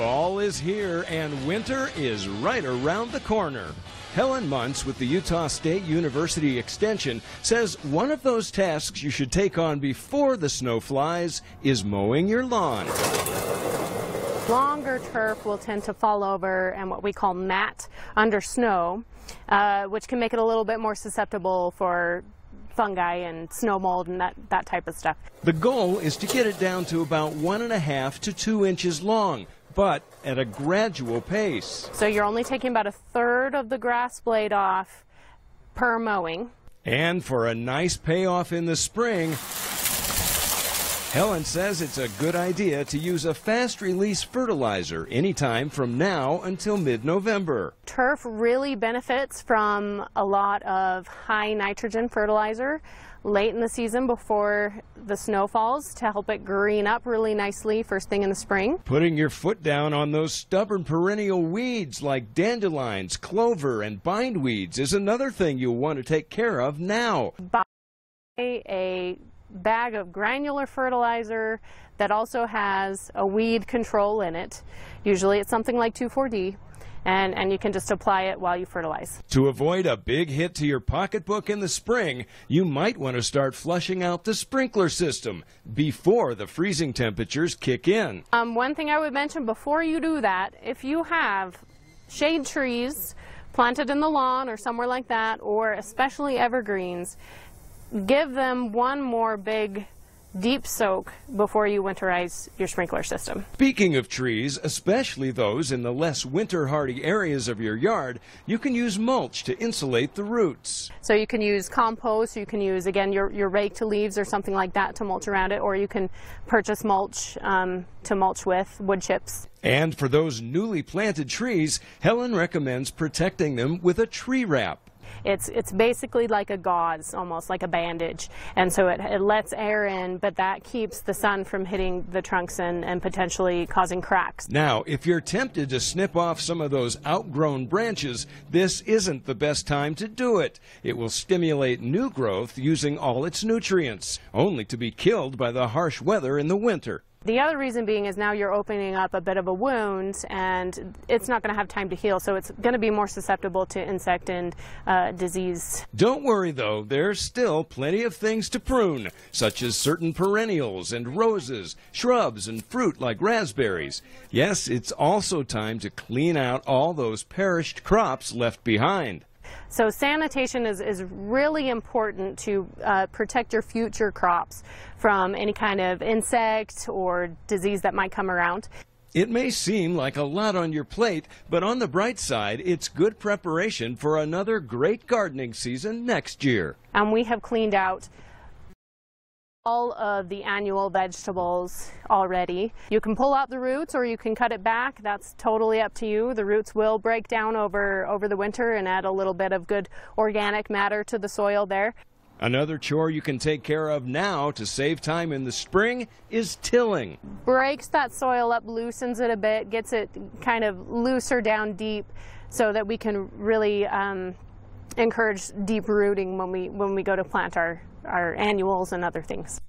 Fall is here and winter is right around the corner. Helen Muntz with the Utah State University Extension says one of those tasks you should take on before the snow flies is mowing your lawn. Longer turf will tend to fall over and what we call mat under snow, uh, which can make it a little bit more susceptible for fungi and snow mold and that, that type of stuff. The goal is to get it down to about one and a half to two inches long but at a gradual pace. So you're only taking about a third of the grass blade off per mowing. And for a nice payoff in the spring, Helen says it's a good idea to use a fast release fertilizer anytime from now until mid November. Turf really benefits from a lot of high nitrogen fertilizer late in the season before the snow falls to help it green up really nicely first thing in the spring. Putting your foot down on those stubborn perennial weeds like dandelions, clover, and bindweeds is another thing you'll want to take care of now. Buy a bag of granular fertilizer that also has a weed control in it. Usually it's something like 2,4-D. And, and you can just apply it while you fertilize. To avoid a big hit to your pocketbook in the spring, you might want to start flushing out the sprinkler system before the freezing temperatures kick in. Um, one thing I would mention before you do that, if you have shade trees planted in the lawn or somewhere like that, or especially evergreens, give them one more big deep soak before you winterize your sprinkler system. Speaking of trees, especially those in the less winter hardy areas of your yard, you can use mulch to insulate the roots. So you can use compost, you can use again your, your to leaves or something like that to mulch around it, or you can purchase mulch um, to mulch with wood chips. And for those newly planted trees, Helen recommends protecting them with a tree wrap. It's, it's basically like a gauze, almost like a bandage. And so it, it lets air in, but that keeps the sun from hitting the trunks and, and potentially causing cracks. Now, if you're tempted to snip off some of those outgrown branches, this isn't the best time to do it. It will stimulate new growth using all its nutrients, only to be killed by the harsh weather in the winter. The other reason being is now you're opening up a bit of a wound and it's not going to have time to heal, so it's going to be more susceptible to insect and uh, disease. Don't worry though, there's still plenty of things to prune, such as certain perennials and roses, shrubs and fruit like raspberries. Yes, it's also time to clean out all those perished crops left behind. So sanitation is, is really important to uh, protect your future crops from any kind of insect or disease that might come around. It may seem like a lot on your plate, but on the bright side, it's good preparation for another great gardening season next year. And we have cleaned out all of the annual vegetables already. You can pull out the roots or you can cut it back. That's totally up to you. The roots will break down over, over the winter and add a little bit of good organic matter to the soil there. Another chore you can take care of now to save time in the spring is tilling. Breaks that soil up, loosens it a bit, gets it kind of looser down deep so that we can really um, encourage deep rooting when we when we go to plant our our annuals and other things.